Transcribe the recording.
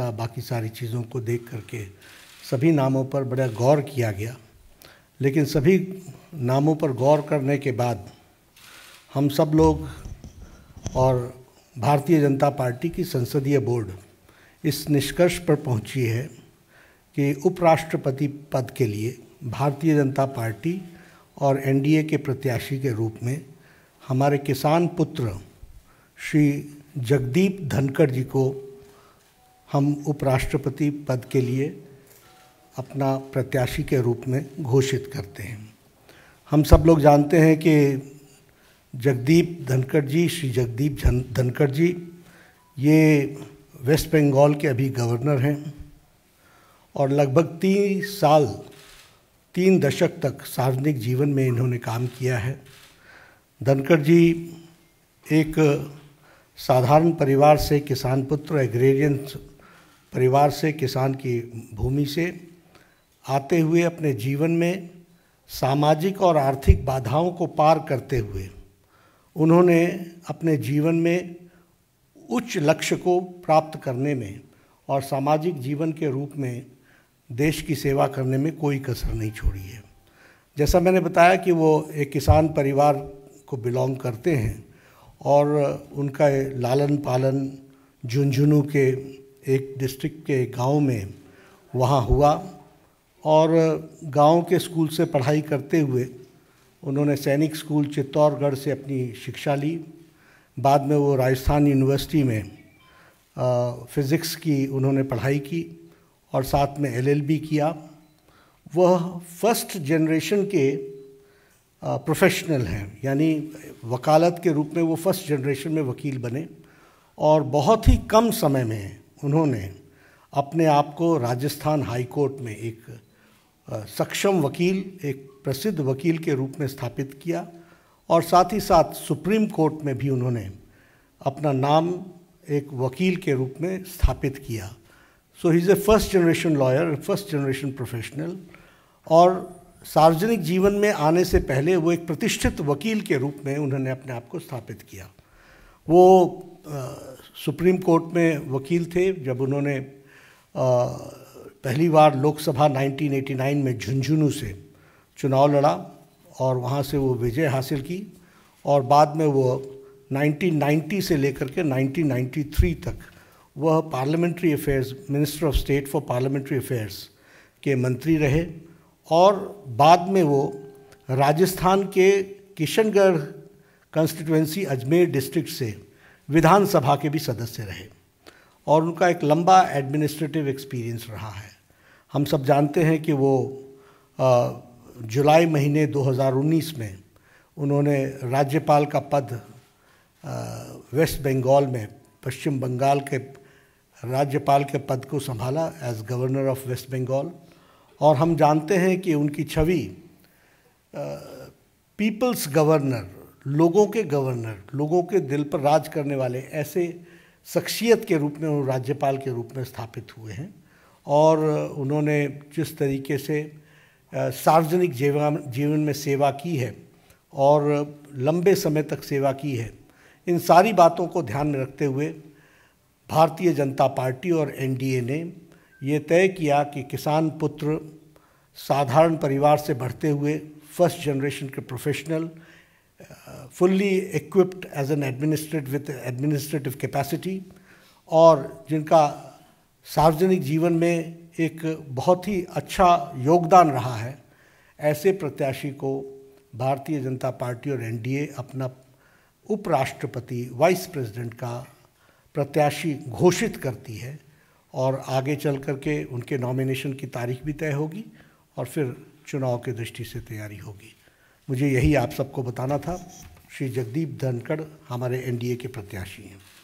बाकी सारी चीज़ों को देख करके सभी नामों पर बड़ा गौर किया गया लेकिन सभी नामों पर गौर करने के बाद हम सब लोग और भारतीय जनता पार्टी की संसदीय बोर्ड इस निष्कर्ष पर पहुंची है कि उपराष्ट्रपति पद के लिए भारतीय जनता पार्टी और एनडीए के प्रत्याशी के रूप में हमारे किसान पुत्र श्री जगदीप धनखड़ जी को हम उपराष्ट्रपति पद के लिए अपना प्रत्याशी के रूप में घोषित करते हैं हम सब लोग जानते हैं कि जगदीप धनखड़ जी श्री जगदीप धनखड़ जी ये वेस्ट बंगाल के अभी गवर्नर हैं और लगभग तीन साल तीन दशक तक सार्वजनिक जीवन में इन्होंने काम किया है धनखड़ जी एक साधारण परिवार से किसान पुत्र एग्रेरियन परिवार से किसान की भूमि से आते हुए अपने जीवन में सामाजिक और आर्थिक बाधाओं को पार करते हुए उन्होंने अपने जीवन में उच्च लक्ष्य को प्राप्त करने में और सामाजिक जीवन के रूप में देश की सेवा करने में कोई कसर नहीं छोड़ी है जैसा मैंने बताया कि वो एक किसान परिवार को बिलोंग करते हैं और उनका लालन पालन झुंझुनू के एक डिस्ट्रिक्ट के गांव में वहाँ हुआ और गांव के स्कूल से पढ़ाई करते हुए उन्होंने सैनिक स्कूल चित्तौड़गढ़ से अपनी शिक्षा ली बाद में वो राजस्थान यूनिवर्सिटी में फ़िज़िक्स की उन्होंने पढ़ाई की और साथ में एलएलबी किया वह फर्स्ट जनरेशन के प्रोफेशनल हैं यानी वकालत के रूप में वो फर्स्ट जनरेशन में वकील बने और बहुत ही कम समय में उन्होंने अपने आप को राजस्थान हाई कोर्ट में एक सक्षम वकील एक प्रसिद्ध वकील के रूप में स्थापित किया और साथ ही साथ सुप्रीम कोर्ट में भी उन्होंने अपना नाम एक वकील के रूप में स्थापित किया so he is a first generation lawyer first generation professional और सार्वजनिक जीवन में आने से पहले वो एक प्रतिष्ठित वकील के रूप में उन्होंने अपने आप को स्थापित किया वो सुप्रीम कोर्ट में वकील थे जब उन्होंने पहली बार लोकसभा 1989 में झुंझुनू से चुनाव लड़ा और वहाँ से वो विजय हासिल की और बाद में वो 1990 से लेकर के 1993 तक वह parliamentary affairs minister of state for parliamentary affairs के मंत्री रहे और बाद में वो राजस्थान के किशनगढ़ कंस्टिट्यूंसी अजमेर डिस्ट्रिक्ट से विधानसभा के भी सदस्य रहे और उनका एक लंबा एडमिनिस्ट्रेटिव एक्सपीरियंस रहा है हम सब जानते हैं कि वो जुलाई महीने 2019 में उन्होंने राज्यपाल का पद वेस्ट बंगाल में पश्चिम बंगाल के राज्यपाल के पद को संभाला as governor of west Bengal और हम जानते हैं कि उनकी छवि पीपल्स गवर्नर लोगों के गवर्नर लोगों के दिल पर राज करने वाले ऐसे शख्सियत के रूप में वो राज्यपाल के रूप में स्थापित हुए हैं और उन्होंने जिस तरीके से सार्वजनिक जीवन जीवन में सेवा की है और लंबे समय तक सेवा की है इन सारी बातों को ध्यान में रखते हुए भारतीय जनता पार्टी और एनडीए ने ये तय किया कि किसान पुत्र साधारण परिवार से बढ़ते हुए फर्स्ट जनरेशन के professional fully equipped as an administrate with administrative capacity और जिनका सार्वजनिक जीवन में एक बहुत ही अच्छा योगदान रहा है ऐसे प्रत्याशी को भारतीय जनता पार्टी और एनडीए अपना उपराष्ट्रपति वाइस प्रेसिडेंट का प्रत्याशी घोषित करती है और आगे चल करके उनके नॉमिनेशन की तारीख भी तय होगी और फिर चुनाव के दृष्टि से तैयारी होगी मुझे यही आप सबको बताना था श्री जगदीप धनखड़ हमारे एनडीए के प्रत्याशी हैं